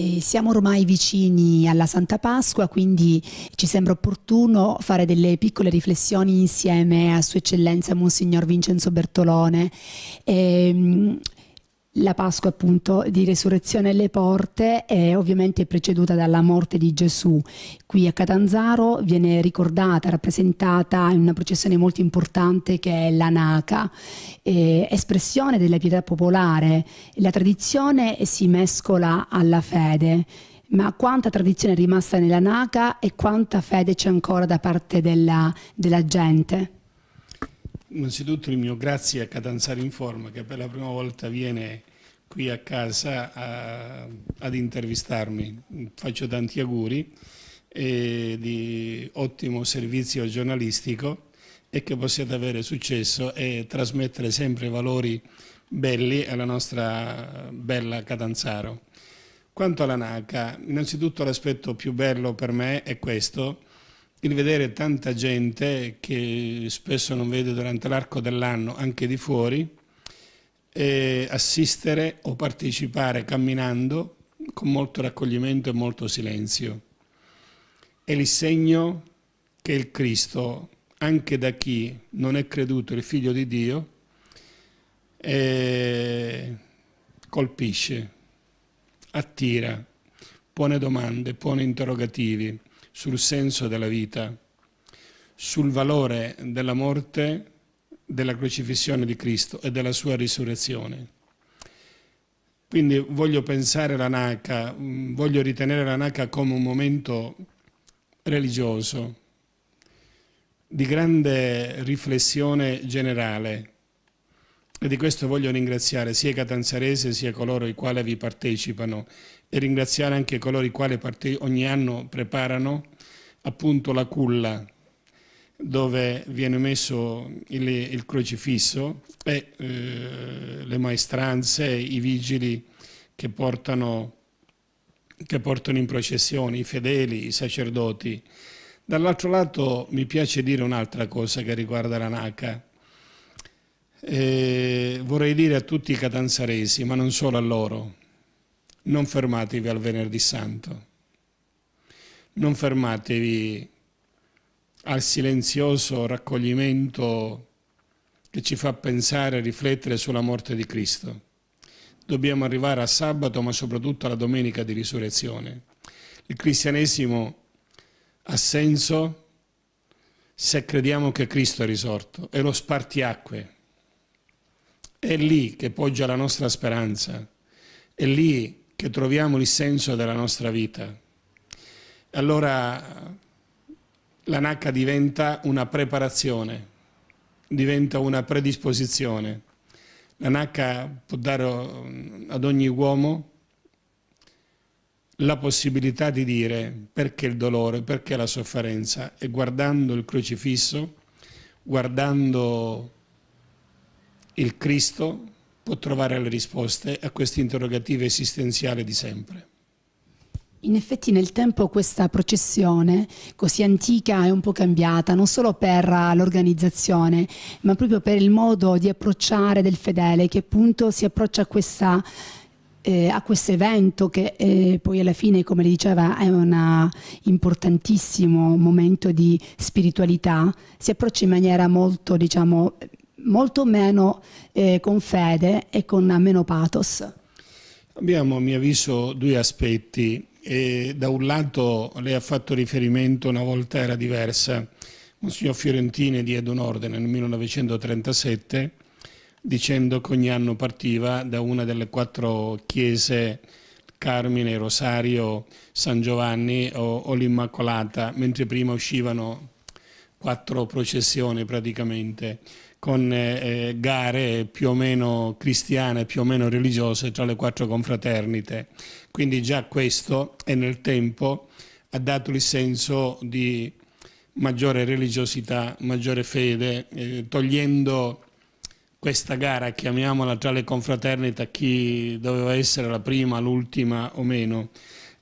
E siamo ormai vicini alla Santa Pasqua, quindi ci sembra opportuno fare delle piccole riflessioni insieme a Sua Eccellenza Monsignor Vincenzo Bertolone. E, ehm, la Pasqua appunto di resurrezione alle porte è ovviamente preceduta dalla morte di Gesù. Qui a Catanzaro viene ricordata, rappresentata in una processione molto importante che è l'anaca, eh, espressione della pietà popolare. La tradizione si mescola alla fede ma quanta tradizione è rimasta nell'anaca e quanta fede c'è ancora da parte della, della gente. Innanzitutto il mio grazie a Catanzaro Informa che per la prima volta viene qui a casa a, ad intervistarmi. Faccio tanti auguri eh, di ottimo servizio giornalistico e che possiate avere successo e trasmettere sempre valori belli alla nostra bella Catanzaro. Quanto alla NACA, innanzitutto l'aspetto più bello per me è questo, il vedere tanta gente che spesso non vede durante l'arco dell'anno, anche di fuori, assistere o partecipare camminando con molto raccoglimento e molto silenzio. È il segno che il Cristo, anche da chi non è creduto il figlio di Dio, eh, colpisce, attira, pone domande, pone interrogativi sul senso della vita, sul valore della morte, della crocifissione di Cristo e della sua risurrezione. Quindi voglio pensare l'anaca, mm, voglio ritenere l'anaca come un momento religioso, di grande riflessione generale, e di questo voglio ringraziare sia Catanzarese sia coloro i quali vi partecipano e ringraziare anche coloro i quali ogni anno preparano appunto la culla dove viene messo il, il crocifisso e eh, le maestranze, i vigili che portano, che portano in processione i fedeli, i sacerdoti. Dall'altro lato mi piace dire un'altra cosa che riguarda la NACA. E vorrei dire a tutti i catanzaresi, ma non solo a loro, non fermatevi al venerdì santo, non fermatevi al silenzioso raccoglimento che ci fa pensare e riflettere sulla morte di Cristo. Dobbiamo arrivare a sabato, ma soprattutto alla domenica di risurrezione. Il cristianesimo ha senso se crediamo che Cristo è risorto, è lo spartiacque è lì che poggia la nostra speranza, è lì che troviamo il senso della nostra vita. Allora l'anacca diventa una preparazione, diventa una predisposizione. L'anacca può dare mm, ad ogni uomo la possibilità di dire perché il dolore, perché la sofferenza e guardando il crocifisso, guardando il Cristo può trovare le risposte a queste interrogative esistenziali di sempre. In effetti nel tempo questa processione così antica è un po' cambiata, non solo per eh, l'organizzazione, ma proprio per il modo di approcciare del fedele che appunto si approccia a questa eh, a questo evento che eh, poi alla fine, come le diceva, è un eh, importantissimo momento di spiritualità, si approccia in maniera molto, diciamo, molto meno eh, con fede e con meno pathos. Abbiamo, a mio avviso, due aspetti. E da un lato lei ha fatto riferimento, una volta era diversa, Monsignor Fiorentini di Edon Ordine nel 1937, dicendo che ogni anno partiva da una delle quattro chiese Carmine, Rosario, San Giovanni o, o l'Immacolata, mentre prima uscivano quattro processioni praticamente con eh, eh, gare più o meno cristiane, più o meno religiose tra le quattro confraternite. Quindi già questo e nel tempo ha dato il senso di maggiore religiosità, maggiore fede, eh, togliendo questa gara, chiamiamola tra le confraternite, chi doveva essere la prima, l'ultima o meno.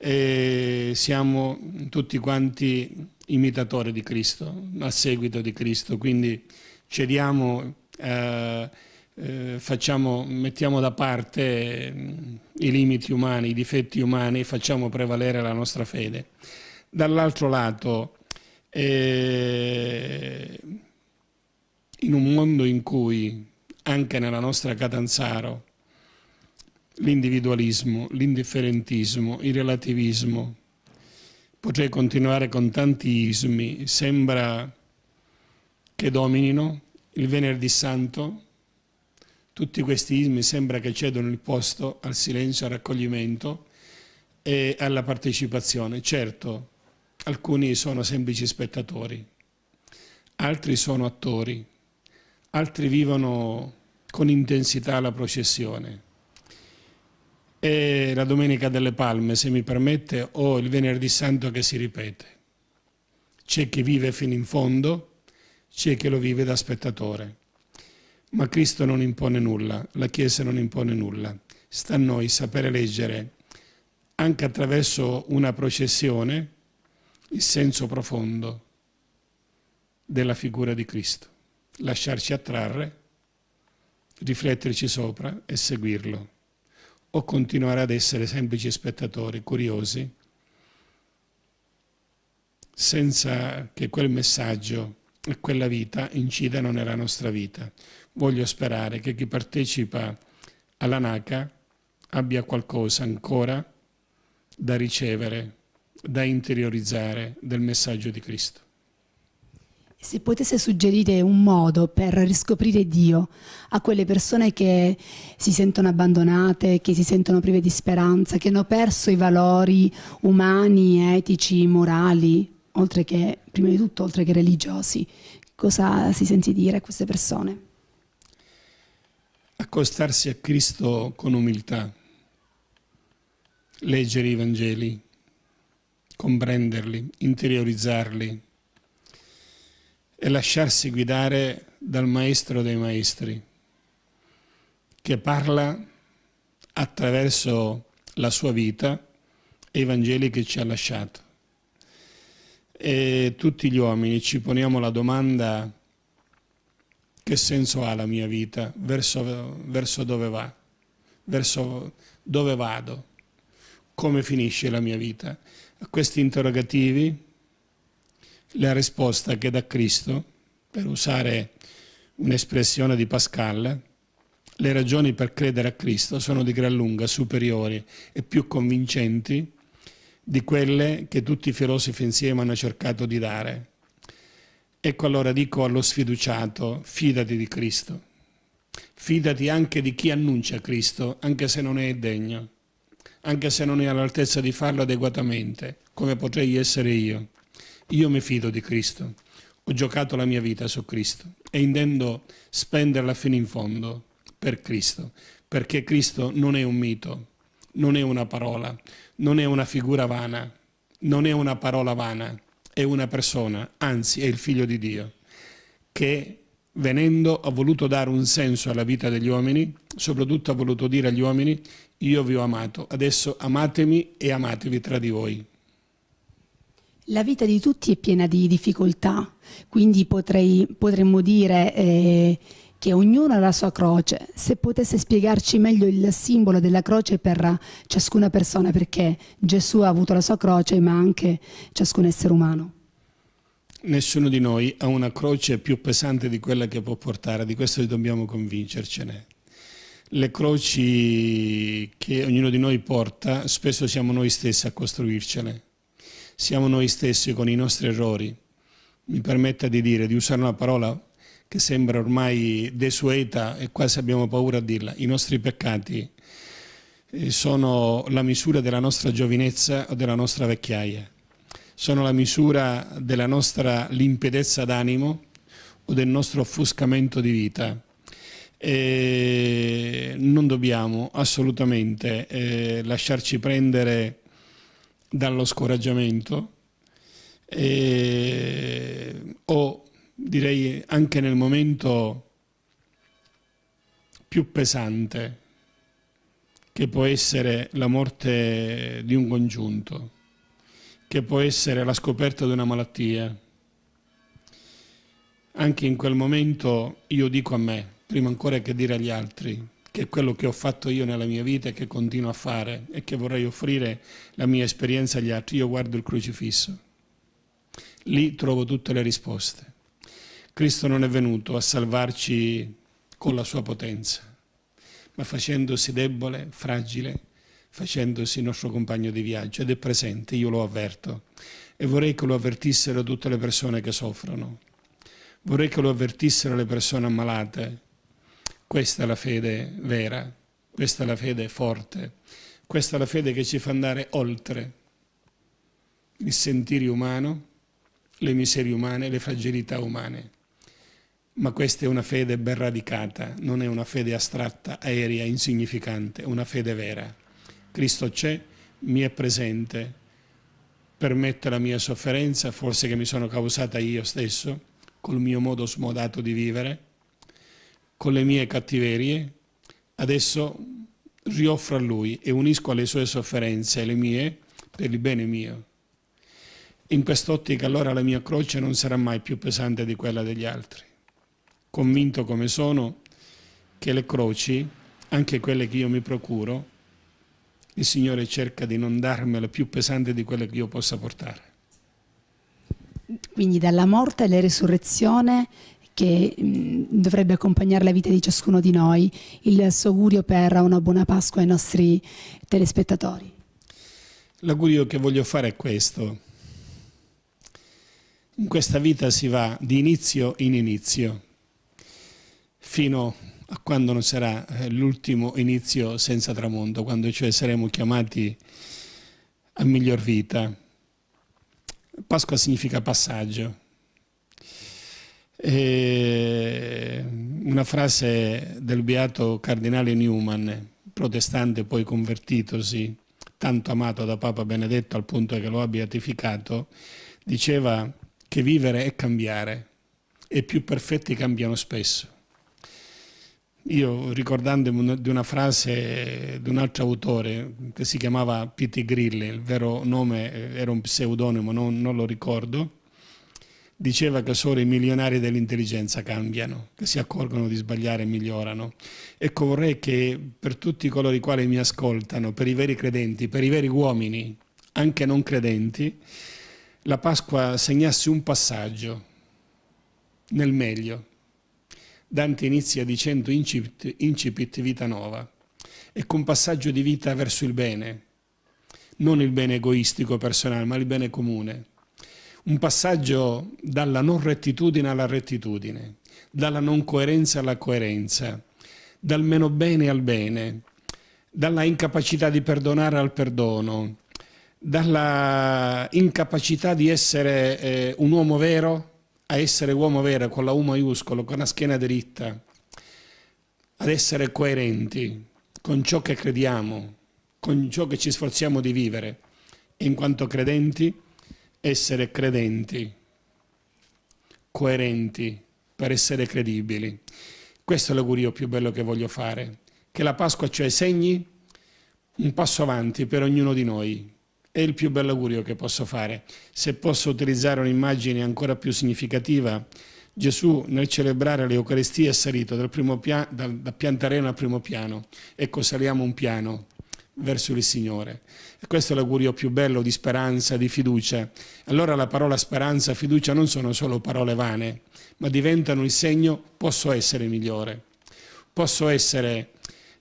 E siamo tutti quanti imitatori di Cristo, a seguito di Cristo, quindi cediamo, eh, eh, facciamo, mettiamo da parte mm, i limiti umani, i difetti umani, facciamo prevalere la nostra fede. Dall'altro lato, eh, in un mondo in cui anche nella nostra Catanzaro l'individualismo, l'indifferentismo, il relativismo, potrei continuare con tanti ismi, sembra che dominino, il venerdì santo, tutti questi ismi sembra che cedono il posto al silenzio, al raccoglimento e alla partecipazione. Certo, alcuni sono semplici spettatori, altri sono attori, altri vivono con intensità la processione. E la Domenica delle Palme, se mi permette, o il Venerdì Santo che si ripete. C'è chi vive fino in fondo, c'è chi lo vive da spettatore. Ma Cristo non impone nulla, la Chiesa non impone nulla. Sta a noi sapere leggere anche attraverso una processione il senso profondo della figura di Cristo, lasciarci attrarre, rifletterci sopra e seguirlo, o continuare ad essere semplici spettatori, curiosi, senza che quel messaggio e quella vita incidano nella nostra vita. Voglio sperare che chi partecipa all'ANACA abbia qualcosa ancora da ricevere, da interiorizzare del messaggio di Cristo. Se potesse suggerire un modo per riscoprire Dio a quelle persone che si sentono abbandonate, che si sentono prive di speranza, che hanno perso i valori umani, etici, morali, oltre che, prima di tutto, oltre che religiosi. Cosa si senti dire a queste persone? Accostarsi a Cristo con umiltà, leggere i Vangeli, comprenderli, interiorizzarli e lasciarsi guidare dal Maestro dei Maestri, che parla attraverso la sua vita e i Vangeli che ci ha lasciato e tutti gli uomini ci poniamo la domanda che senso ha la mia vita, verso, verso dove va, verso dove vado, come finisce la mia vita. A questi interrogativi la risposta che da Cristo, per usare un'espressione di Pascal, le ragioni per credere a Cristo sono di gran lunga superiori e più convincenti di quelle che tutti i filosofi insieme hanno cercato di dare. Ecco allora dico allo sfiduciato, fidati di Cristo, fidati anche di chi annuncia Cristo, anche se non è degno, anche se non è all'altezza di farlo adeguatamente, come potrei essere io. Io mi fido di Cristo, ho giocato la mia vita su Cristo e intendo spenderla fino in fondo per Cristo, perché Cristo non è un mito, non è una parola, non è una figura vana, non è una parola vana, è una persona, anzi è il figlio di Dio, che venendo ha voluto dare un senso alla vita degli uomini, soprattutto ha voluto dire agli uomini, io vi ho amato, adesso amatemi e amatevi tra di voi. La vita di tutti è piena di difficoltà, quindi potrei, potremmo dire... Eh che ognuno ha la sua croce. Se potesse spiegarci meglio il simbolo della croce per ciascuna persona, perché Gesù ha avuto la sua croce, ma anche ciascun essere umano. Nessuno di noi ha una croce più pesante di quella che può portare, di questo dobbiamo convincercene. Le croci che ognuno di noi porta, spesso siamo noi stessi a costruircele. Siamo noi stessi con i nostri errori. Mi permetta di dire, di usare una parola che sembra ormai desueta e quasi abbiamo paura a dirla, i nostri peccati eh, sono la misura della nostra giovinezza o della nostra vecchiaia, sono la misura della nostra limpidezza d'animo o del nostro offuscamento di vita. E non dobbiamo assolutamente eh, lasciarci prendere dallo scoraggiamento eh, o direi anche nel momento più pesante che può essere la morte di un congiunto, che può essere la scoperta di una malattia. Anche in quel momento io dico a me, prima ancora che dire agli altri, che quello che ho fatto io nella mia vita e che continuo a fare e che vorrei offrire la mia esperienza agli altri. Io guardo il crocifisso, lì trovo tutte le risposte. Cristo non è venuto a salvarci con la sua potenza, ma facendosi debole, fragile, facendosi nostro compagno di viaggio ed è presente, io lo avverto e vorrei che lo avvertissero tutte le persone che soffrono, vorrei che lo avvertissero le persone ammalate. Questa è la fede vera, questa è la fede forte, questa è la fede che ci fa andare oltre il sentire umano, le miserie umane, le fragilità umane ma questa è una fede ben radicata, non è una fede astratta, aerea, insignificante, è una fede vera. Cristo c'è, mi è presente, permette la mia sofferenza, forse che mi sono causata io stesso, col mio modo smodato di vivere, con le mie cattiverie, adesso rioffro a Lui e unisco alle sue sofferenze le mie per il bene mio. In quest'ottica allora la mia croce non sarà mai più pesante di quella degli altri convinto come sono che le croci, anche quelle che io mi procuro, il Signore cerca di non darmele più pesante di quelle che io possa portare. Quindi dalla morte alla resurrezione che mh, mm, dovrebbe accompagnare la vita di ciascuno di noi, il suo augurio per una buona Pasqua ai nostri telespettatori. L'augurio che voglio fare è questo. In questa vita si va di inizio in inizio, fino a quando non sarà eh, l'ultimo inizio senza tramonto, quando cioè saremo chiamati a miglior vita. Pasqua significa passaggio. E una frase del beato cardinale Newman, protestante poi convertitosi, tanto amato da Papa Benedetto al punto che lo ha beatificato, diceva che vivere è cambiare e più perfetti cambiano spesso. Io ricordandomi di una frase di un altro autore che si chiamava Pete Grille, il vero nome eh, era un pseudonimo, non, non lo ricordo, diceva che solo i milionari dell'intelligenza cambiano, che si accorgono di sbagliare e migliorano. Ecco, vorrei che per tutti coloro i quali mi ascoltano, per i veri credenti, per i veri uomini, anche non credenti, la Pasqua segnasse un passaggio nel meglio, Dante inizia dicendo incipit, incipit vita nuova, È un passaggio di vita verso il bene, non il bene egoistico personale, ma il bene comune. Un passaggio dalla non rettitudine alla rettitudine, dalla non coerenza alla coerenza, dal meno bene al bene, dalla incapacità di perdonare al perdono, dalla incapacità di essere eh, un uomo vero a essere uomo vero con la U maiuscolo, con la schiena dritta, ad essere coerenti con ciò che crediamo, con ciò che ci sforziamo di vivere e in quanto credenti essere credenti, coerenti per essere credibili. Questo è l'augurio più bello che voglio fare, che la Pasqua cioè segni un passo avanti per ognuno di noi è il più bello augurio che posso fare. Se posso utilizzare un'immagine ancora più significativa, Gesù nel celebrare l'Eucaristia è salito dal, pian dal, dal piantareno al primo piano. Ecco, saliamo un piano verso il Signore. E questo è l'augurio più bello di speranza, di fiducia. Allora la parola speranza, fiducia non sono solo parole vane, ma diventano il segno posso essere migliore, posso essere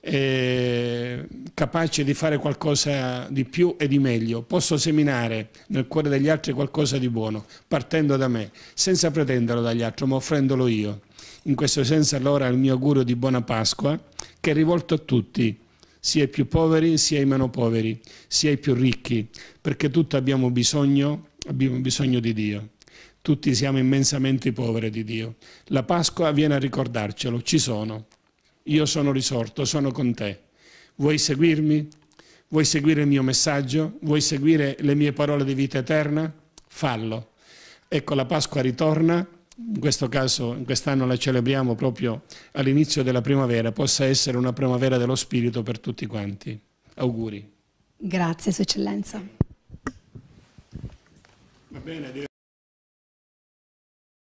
eh, capace di fare qualcosa di più e di meglio. Posso seminare nel cuore degli altri qualcosa di buono, partendo da me, senza pretenderlo dagli altri, ma offrendolo io. In questo senso allora il mio augurio di buona Pasqua, che è rivolto a tutti, sia ai più poveri, sia ai meno poveri, sia ai più ricchi, perché tutti abbiamo bisogno, abbiamo bisogno di Dio. Tutti siamo immensamente poveri di Dio. La Pasqua viene a ricordarcelo, ci sono, io sono risorto, sono con te. Vuoi seguirmi? Vuoi seguire il mio messaggio? Vuoi seguire le mie parole di vita eterna? Fallo. Ecco, la Pasqua ritorna, in questo caso in quest'anno la celebriamo proprio all'inizio della primavera, possa essere una primavera dello Spirito per tutti quanti. Auguri. Grazie, Sua Eccellenza. Va bene,